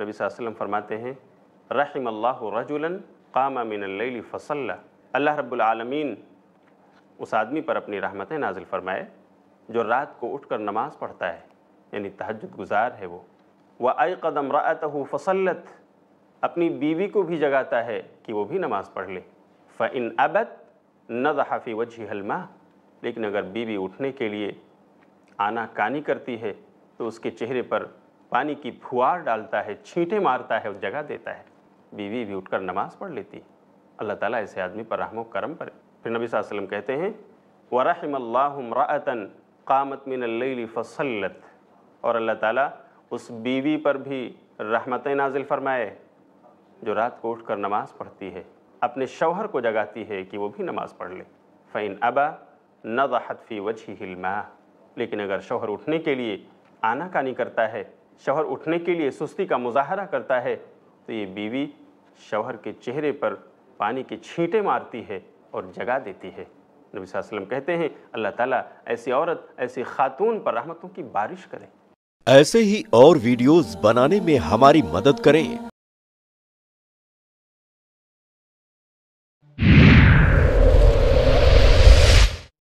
नबी वसल्लम फरमाते हैं रहीम अल्लाह रजुलन काम मिनल फ़सल अल्लाह रब्लमीन उस आदमी पर अपनी रहमतें नाजिल फरमाए जो रात को उठकर नमाज़ पढ़ता है यानी तहजद गुजार है वो वह आई कदम रात हो फसलत अपनी बीवी को भी जगाता है कि वो भी नमाज़ पढ़ ले फ़िन अबत जहाफ़ी वजह हलमा लेकिन अगर बीवी उठने के लिए आना कानी करती है तो उसके चेहरे पर पानी की फुहार डालता है छींटे मारता है और जगह देता है बीवी भी उठकर नमाज़ पढ़ लेती है अल्लाह ताला ऐसे आदमी पर रहम करम पर फिर नबी वसल्लम कहते हैं वरहमल्लामरातन कामत मिन फसलत और अल्लाह ताला उस बीवी पर भी रहमत नाजिल फरमाए जो रात को उठकर नमाज़ पढ़ती है अपने शौहर को जगाती है कि वो भी नमाज़ पढ़ ले फ़ैन अबा नदाहत फ़ी वजह हिलमा लेकिन अगर शौहर उठने के लिए आना कानी करता है शौहर उठने के लिए सुस्ती का मुजाहरा करता है तो ये बीवी शौहर के चेहरे पर पानी के छींटे मारती है और जगा देती है नबी वसल्लम कहते हैं अल्लाह ताला ऐसी औरत ऐसी खातून पर रहमतों की बारिश करें ऐसे ही और वीडियोस बनाने में हमारी मदद करें